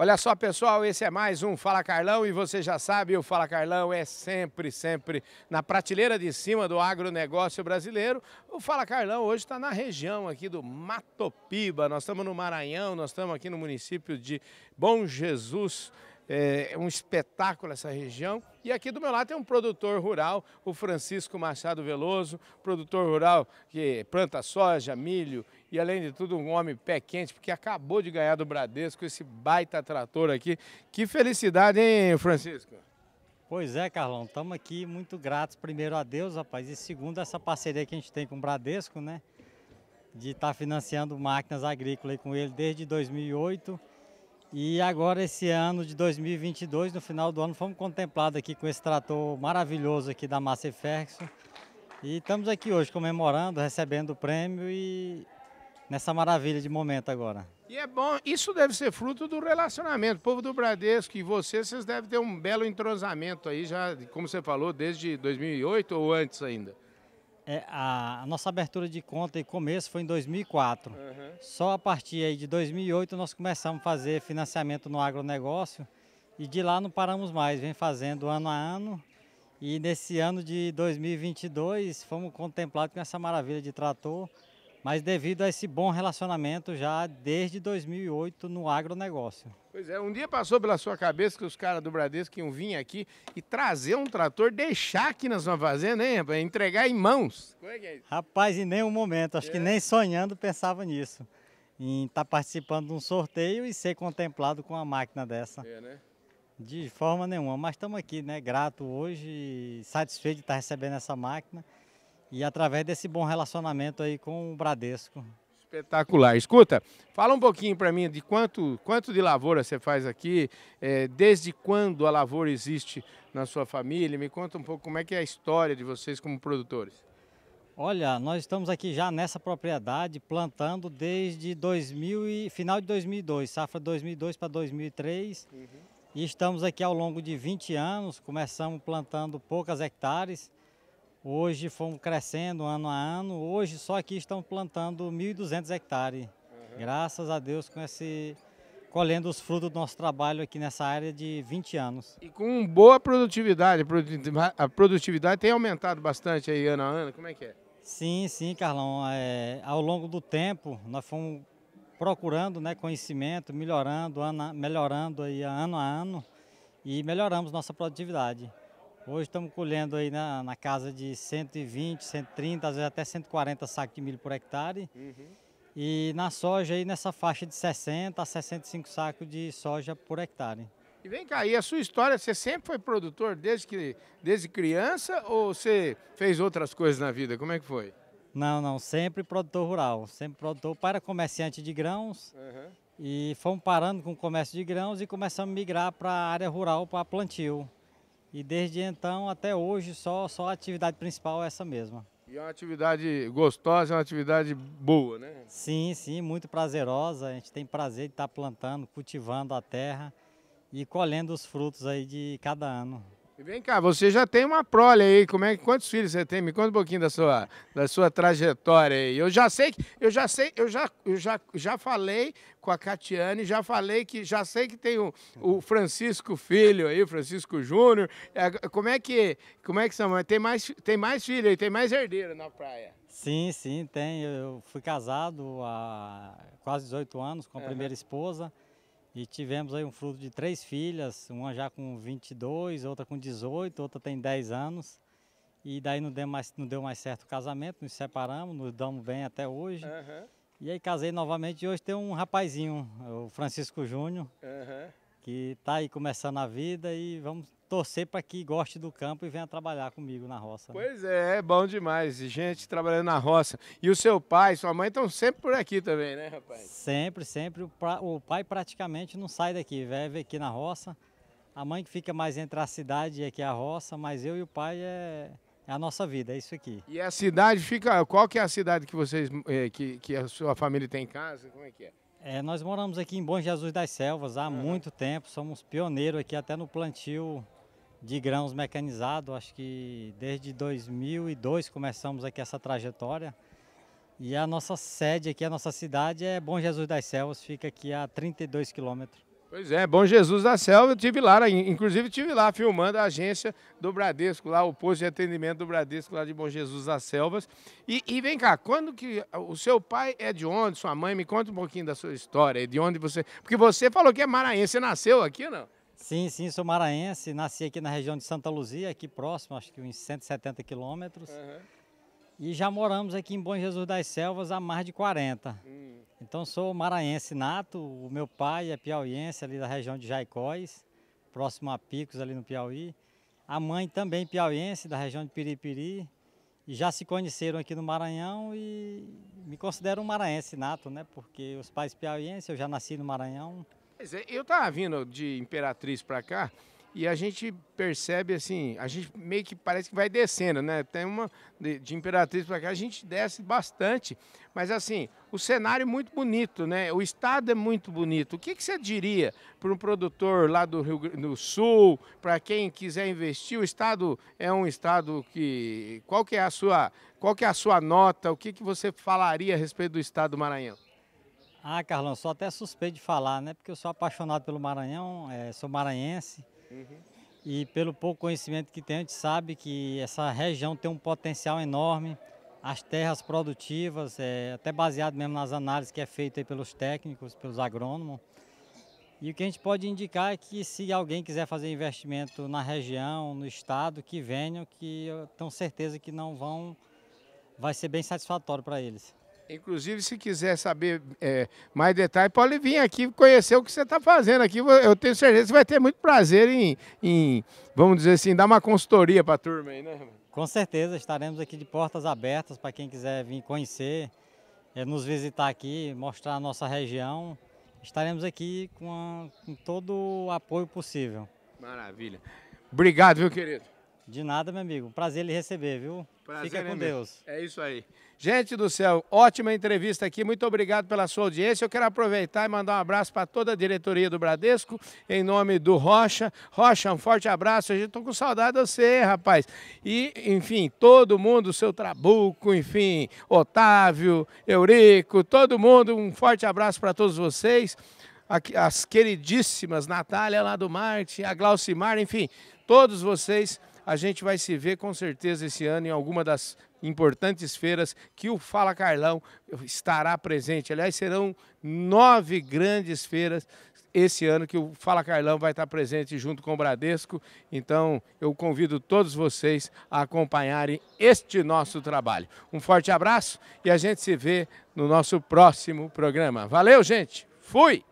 Olha só, pessoal, esse é mais um Fala Carlão e você já sabe, o Fala Carlão é sempre, sempre na prateleira de cima do agronegócio brasileiro. O Fala Carlão hoje está na região aqui do Matopiba, nós estamos no Maranhão, nós estamos aqui no município de Bom Jesus, é um espetáculo essa região. E aqui do meu lado tem um produtor rural, o Francisco Machado Veloso, produtor rural que planta soja, milho e, além de tudo, um homem pé quente, porque acabou de ganhar do Bradesco esse baita trator aqui. Que felicidade, hein, Francisco? Pois é, Carlão, estamos aqui muito gratos, primeiro a Deus, rapaz, e segundo essa parceria que a gente tem com o Bradesco, né? De estar tá financiando máquinas agrícolas aí com ele desde 2008. E agora esse ano de 2022, no final do ano, fomos contemplados aqui com esse trator maravilhoso aqui da Massa e Ferguson. E estamos aqui hoje comemorando, recebendo o prêmio e nessa maravilha de momento agora. E é bom, isso deve ser fruto do relacionamento. O povo do Bradesco e você, vocês devem ter um belo entrosamento aí, já, como você falou, desde 2008 ou antes ainda. É, a, a, nossa abertura de conta e começo foi em 2004. Uhum. Só a partir de 2008 nós começamos a fazer financiamento no agronegócio e de lá não paramos mais, vem fazendo ano a ano. E nesse ano de 2022 fomos contemplados com essa maravilha de trator mas devido a esse bom relacionamento já desde 2008 no agronegócio. Pois é, um dia passou pela sua cabeça que os caras do Bradesco iam vir aqui e trazer um trator, deixar aqui na sua fazenda, hein, rapaz? Entregar em mãos. Como é que é isso? Rapaz, em nenhum momento, acho é. que nem sonhando pensava nisso. Em estar tá participando de um sorteio e ser contemplado com uma máquina dessa. É, né? De forma nenhuma, mas estamos aqui, né? Grato hoje, satisfeito de estar tá recebendo essa máquina e através desse bom relacionamento aí com o Bradesco. Espetacular. Escuta, fala um pouquinho para mim de quanto, quanto de lavoura você faz aqui, é, desde quando a lavoura existe na sua família. Me conta um pouco como é que é a história de vocês como produtores. Olha, nós estamos aqui já nessa propriedade plantando desde 2000 e, final de 2002, safra 2002 para 2003. Uhum. E estamos aqui ao longo de 20 anos, começamos plantando poucas hectares Hoje fomos crescendo ano a ano. Hoje só aqui estão plantando 1.200 hectares. Uhum. Graças a Deus com esse colhendo os frutos do nosso trabalho aqui nessa área de 20 anos. E com boa produtividade, a produtividade tem aumentado bastante aí ano a ano, como é que é? Sim, sim, Carlão. É, ao longo do tempo, nós fomos procurando né, conhecimento, melhorando, ano, melhorando aí ano a ano e melhoramos nossa produtividade. Hoje estamos colhendo aí na, na, casa de 120, 130, às vezes até 140 sacos de milho por hectare. Uhum. E na soja aí nessa faixa de 60 a 65 sacos de soja por hectare. E vem cá, e a sua história, você sempre foi produtor desde, que, desde criança ou você fez outras coisas na vida? Como é que foi? Não, não, sempre produtor rural, sempre produtor para comerciante de grãos. Uhum. E fomos parando com o comércio de grãos e começamos a migrar para a área rural, para plantio. E desde então até hoje só, só a atividade principal é essa mesma. E é uma atividade gostosa, é uma atividade boa, né? Sim, sim, muito prazerosa. A gente tem prazer de estar plantando, cultivando a terra e colhendo os frutos aí de cada ano vem cá, você já tem uma prole aí, como é, quantos filhos você tem? Me conta um pouquinho da sua, da sua trajetória aí. Eu já sei, que, eu já sei, eu já, eu já, já falei com a Catiane, já falei que, já sei que tem o, o Francisco Filho aí, Francisco Júnior. É, como é que, como é que são? Tem mais, tem mais filho aí, tem mais herdeiro na praia? Sim, sim, tem. Eu fui casado há quase 18 anos com a uhum. primeira esposa. E tivemos aí um fruto de três filhas, uma já com 22, outra com 18, outra tem 10 anos. E daí não deu mais, não deu mais certo o casamento, nos separamos, nos damos bem até hoje. Uhum. E aí casei novamente e hoje tem um rapazinho, o Francisco Júnior. Uhum que está aí começando a vida e vamos torcer para que goste do campo e venha trabalhar comigo na roça. Né? Pois é, é bom demais. Gente trabalhando na roça. E o seu pai, sua mãe estão sempre por aqui também, né, rapaz? Sempre, sempre. O, pra, o pai praticamente não sai daqui, vive aqui na roça. A mãe que fica mais entre a cidade é e aqui é a roça, mas eu e o pai é, é a nossa vida, é isso aqui. E a cidade fica. Qual que é a cidade que vocês. Eh, que, que a sua família tem em casa? Como é que é? É, nós moramos aqui em Bom Jesus das Selvas há uhum. muito tempo, somos pioneiros aqui até no plantio de grãos mecanizado, acho que desde 2002 começamos aqui essa trajetória. E a nossa sede aqui, a nossa cidade é Bom Jesus das Selvas, fica aqui a 32 quilômetros. Pois é, Bom Jesus da Selva, eu tive lá, né? inclusive tive lá filmando a agência do Bradesco, lá o posto de atendimento do Bradesco lá de Bom Jesus das Selvas. E, e vem cá, quando que o seu pai é de onde? Sua mãe me conta um pouquinho da sua história, de onde você? Porque você falou que é maranhense, você nasceu aqui, não? Sim, sim, sou maranhense, nasci aqui na região de Santa Luzia, aqui próximo, acho que uns 170 quilômetros. Uhum. E já moramos aqui em Bom Jesus das Selvas há mais de 40. Hum. Então sou maranhense nato, o meu pai é piauiense ali da região de Jaicóis, próximo a Picos ali no Piauí. A mãe também piauiense da região de Piripiri. E já se conheceram aqui no Maranhão e me considero um maranhense nato, né? Porque os pais piauienses, eu já nasci no Maranhão. É, eu estava vindo de Imperatriz para cá e a gente percebe assim, a gente meio que parece que vai descendo, né? Tem uma de, de Imperatriz para cá, a gente desce bastante, mas assim, o cenário é muito bonito, né? O estado é muito bonito. O que, que você diria para um produtor lá do Rio do Sul, para quem quiser investir? O estado é um estado que qual que é a sua, qual que é a sua nota? O que que você falaria a respeito do estado do Maranhão? Ah, Carlão, sou até suspeito de falar, né? Porque eu sou apaixonado pelo Maranhão, é, sou maranhense. E pelo pouco conhecimento que tem, a gente sabe que essa região tem um potencial enorme. As terras produtivas, é, até baseado mesmo nas análises que é feita pelos técnicos, pelos agrônomos. E o que a gente pode indicar é que se alguém quiser fazer investimento na região, no estado, que venham, que eu tenho certeza que não vão, vai ser bem satisfatório para eles. Inclusive, se quiser saber é, mais detalhes, pode vir aqui conhecer o que você está fazendo aqui. Eu tenho certeza que vai ter muito prazer em, em vamos dizer assim, dar uma consultoria para a turma aí, né? Com certeza, estaremos aqui de portas abertas para quem quiser vir conhecer, é, nos visitar aqui, mostrar a nossa região. Estaremos aqui com, a, com todo o apoio possível. Maravilha. Obrigado, viu, querido? De nada, meu amigo. Prazer lhe receber, viu? Prazer, Fica com Deus. É isso aí. Gente do céu, ótima entrevista aqui. Muito obrigado pela sua audiência. Eu quero aproveitar e mandar um abraço para toda a diretoria do Bradesco, em nome do Rocha. Rocha, um forte abraço. A gente está com saudade de você, rapaz. E, enfim, todo mundo, seu Trabuco, enfim, Otávio, Eurico, todo mundo, um forte abraço para todos vocês. As queridíssimas Natália lá do Marte, a Glaucimar, enfim, todos vocês a gente vai se ver com certeza esse ano em alguma das importantes feiras que o Fala Carlão estará presente. Aliás, serão nove grandes feiras esse ano que o Fala Carlão vai estar presente junto com o Bradesco. Então, eu convido todos vocês a acompanharem este nosso trabalho. Um forte abraço e a gente se vê no nosso próximo programa. Valeu, gente! Fui!